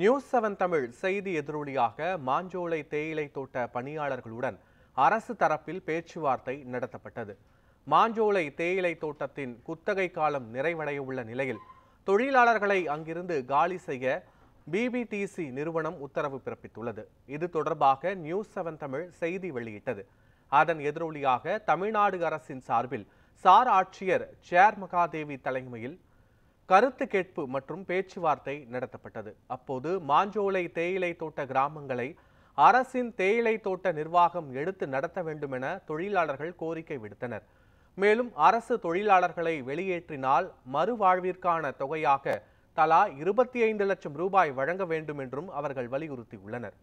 news seven Tamil செய்தி எதிரொலியாக மாஞ்சோலை தேயிலை தோட்ட பணியாளர்களுடன் அரசு தரப்பில் பேச்சுவார்த்தை நடத்தப்பட்டது மாஞ்சோலை தேயிலை தோட்டத்தின் குத்தகை காலம் நிறைவடைய உள்ள நிலையில் தொழிலாளர்களை அங்கிருந்து காலி செய்ய பிபிடிசி நிறுவனம் உத்தரவு பிறப்பித்துள்ளது இது தொடர்பாக நியூஸ் செவன் தமிழ் செய்தி வெளியிட்டது அதன் எதிரொலியாக தமிழ்நாடு அரசின் சார்பில் சார் ஆட்சியர் சேர் மகாதேவி தலைமையில் கருத்து கேட்பு மற்றும் பேச்சுவார்த்தை நடத்தப்பட்டது அப்போது மாஞ்சோலை தேயிலை தோட்ட கிராமங்களை அரசின் தேயிலை தோட்ட நிர்வாகம் எடுத்து நடத்த வேண்டும் என தொழிலாளர்கள் கோரிக்கை விடுத்தனர் மேலும் அரசு தொழிலாளர்களை வெளியேற்றினால் மறுவாழ்விற்கான தொகையாக தலா இருபத்தி ஐந்து லட்சம் ரூபாய் வழங்க வேண்டும் என்றும் அவர்கள் வலியுறுத்தியுள்ளனர்